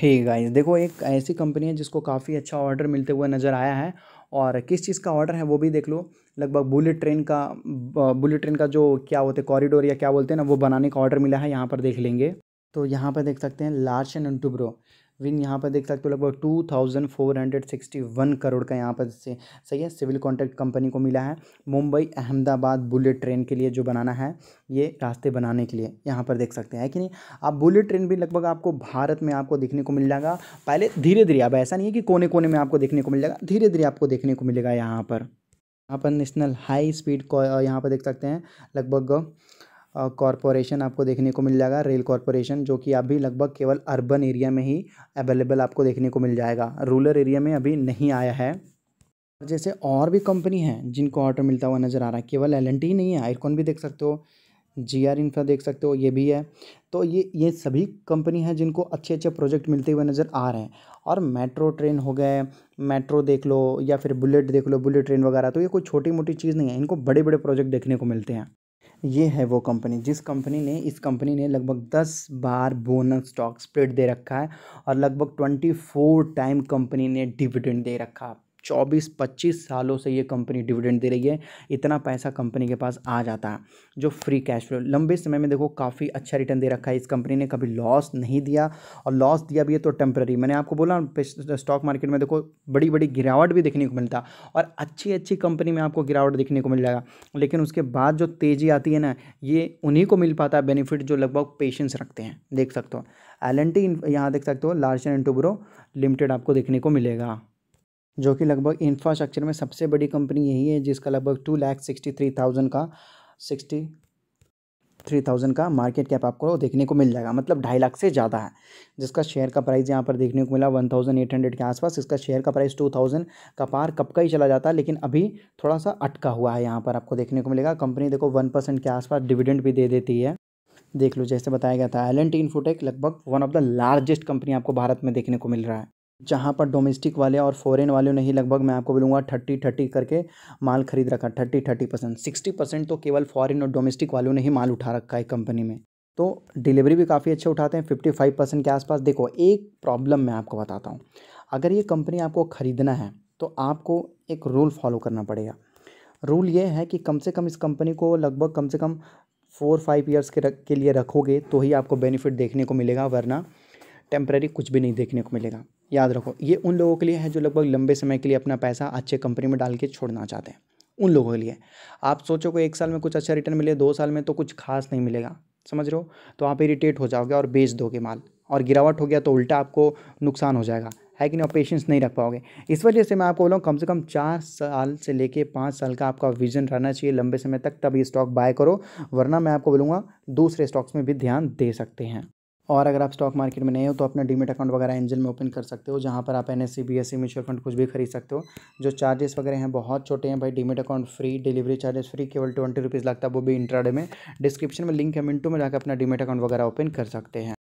hey guys देखो एक ऐसी कंपनी है जिसको काफ़ी अच्छा ऑर्डर मिलते हुए नज़र आया है और किस चीज़ का ऑर्डर है वो भी देख लो लगभग बुलेट ट्रेन का बुलेट ट्रेन का जो क्या होते हैं कॉरिडोर या क्या बोलते हैं ना वो बनाने का ऑर्डर मिला है यहाँ पर देख लेंगे तो यहाँ पर देख सकते हैं लार्सन एंड टूब्रो विन यहाँ पर देख सकते हो लगभग two thousand four hundred sixty one crore का यहाँ पर से सही है सिविल कॉन्ट्रैक्ट कंपनी को मिला है मुंबई अहमदाबाद बुलेट ट्रेन के लिए जो बनाना है ये रास्ते बनाने के लिए यहाँ पर देख सकते हैं कि नहीं आप बुलेट ट्रेन भी लगभग आपको भारत में आपको देखने को मिल जाएगा पहले धीरे धीरे अब ऐसा नहीं है कि कोने कोने में आपको देखने को मिल जाएगा धीरे धीरे आपको देखने को मिलेगा यहाँ पर यहाँ पर नेशनल हाई स्पीड को यहाँ पर देख सकते हैं लगभग कॉरपोरेशन आपको देखने को मिल जाएगा रेल कॉरपोरेशन जो कि अभी लगभग केवल अर्बन एरिया में ही अवेलेबल आपको देखने को मिल जाएगा रूरल एरिया में अभी नहीं आया है जैसे और भी कंपनी हैं जिनको ऑटो मिलता हुआ नज़र आ रहा है केवल एल ही नहीं है आईकॉन भी देख सकते हो जी आर इन्फ्रा देख सकते हो ये भी है तो ये ये सभी कंपनी हैं जिनको अच्छे अच्छे प्रोजेक्ट मिलते हुए नज़र आ रहे हैं और मेट्रो ट्रेन हो गए मेट्रो देख लो या फिर बुलेट देख लो बुलेट ट्रेन वगैरह तो ये कोई छोटी मोटी चीज़ नहीं है इनको बड़े बड़े प्रोजेक्ट देखने को मिलते हैं ये है वो कंपनी जिस कंपनी ने इस कंपनी ने लगभग दस बार बोनस स्टॉक स्प्लिट दे रखा है और लगभग ट्वेंटी फोर टाइम कंपनी ने डिविडेंड दे रखा चौबीस पच्चीस सालों से ये कंपनी डिविडेंड दे रही है इतना पैसा कंपनी के पास आ जाता है जो फ्री कैश फ्लो लंबे समय में देखो काफ़ी अच्छा रिटर्न दे रखा है इस कंपनी ने कभी लॉस नहीं दिया और लॉस दिया भी है तो टेम्प्ररी मैंने आपको बोला स्टॉक मार्केट में देखो बड़ी बड़ी गिरावट भी देखने को मिलता और अच्छी अच्छी कंपनी में आपको गिरावट देखने को मिल जाएगा लेकिन उसके बाद जो तेज़ी आती है ना ये उन्हीं को मिल पाता है बेनिफिट जो लगभग पेशेंस रखते हैं देख सकते हो एल एन टी यहाँ देख सकते हो लार्सन एंड टूब्रो लिमिटेड आपको देखने को मिलेगा जो कि लगभग इंफ्रास्ट्रक्चर में सबसे बड़ी कंपनी यही है जिसका लगभग two lakh sixty three thousand का सिक्सटी थ्री थाउजेंड का मार्केट कैप आपको देखने को मिल जाएगा मतलब ढाई लाख से ज़्यादा है जिसका शेयर का प्राइस यहाँ पर देखने को मिला वन थाउजेंड एट हंड्रेड के आसपास इसका शेयर का प्राइस टू थाउजेंड का पार कब का ही चला जाता है लेकिन अभी थोड़ा सा अटका हुआ है यहाँ पर आपको देखने को मिलेगा कंपनी देखो वन परसेंट के आसपास डिविडेंड भी दे देती है देख लो जैसे बताया गया था एल एन टी इन्फोटेक लगभग one of the largest company आपको भारत में देखने को मिल रहा है जहाँ पर डोमेस्टिक वाले और फॉरेन वाले ही लगभग मैं आपको बोलूँगा थर्टी थर्टी करके माल खरीद रखा thirty thirty percent sixty percent तो केवल फॉरेन और डोमेस्टिक वालों ने ही माल उठा रखा है कंपनी में तो डिलीवरी भी काफ़ी अच्छे उठाते हैं फिफ्टी फाइव परसेंट के आसपास देखो एक प्रॉब्लम मैं आपको बताता हूँ अगर ये कंपनी आपको ख़रीदना है तो आपको एक रूल फॉलो करना पड़ेगा रूल ये है कि कम से कम इस कंपनी को लगभग कम से कम फोर फाइव ईयर्स के रख के लिए रखोगे तो ही आपको बेनिफिट देखने को मिलेगा वरना टेम्प्रेरी कुछ भी नहीं देखने को मिलेगा याद रखो ये उन लोगों के लिए है जो लगभग लंबे समय के लिए अपना पैसा अच्छे कंपनी में डाल के छोड़ना चाहते हैं उन लोगों के लिए आप सोचो कि एक साल में कुछ अच्छा रिटर्न मिले दो साल में तो कुछ खास नहीं मिलेगा समझ रहे हो तो आप इरीटेट हो जाओगे और बेच दोगे माल और गिरावट हो गया तो उल्टा आपको नुकसान हो जाएगा है कि नहीं आप पेशेंस नहीं रख पाओगे इस वजह से मैं आपको बोला हूँ कम से कम चार साल से लेके पाँच साल का आपका विजन रहना चाहिए लंबे समय तक तब ये स्टॉक बाय करो वरना मैं आपको बोलूँगा दूसरे स्टॉक्स में भी ध्यान दे सकते हैं और अगर आप स्टॉक मार्केट में नहीं हो तो अपना डीमेट अकाउंट वगैरह एंजल में ओपन कर सकते हो जहाँ पर आप N S C B S C mutual fund कुछ भी खरीद सकते हो जो चार्जेस वगैरह हैं बहुत छोटे हैं भाई demat account free delivery charges free केवल ट्वेंटी रुपीज़ लगता है वो भी इंट्राडे में डिस्क्रिप्शन में लिंक है मिनटों में जाकर अपना डीमेट अकाउंट वगैरह ओपन कर सकते हैं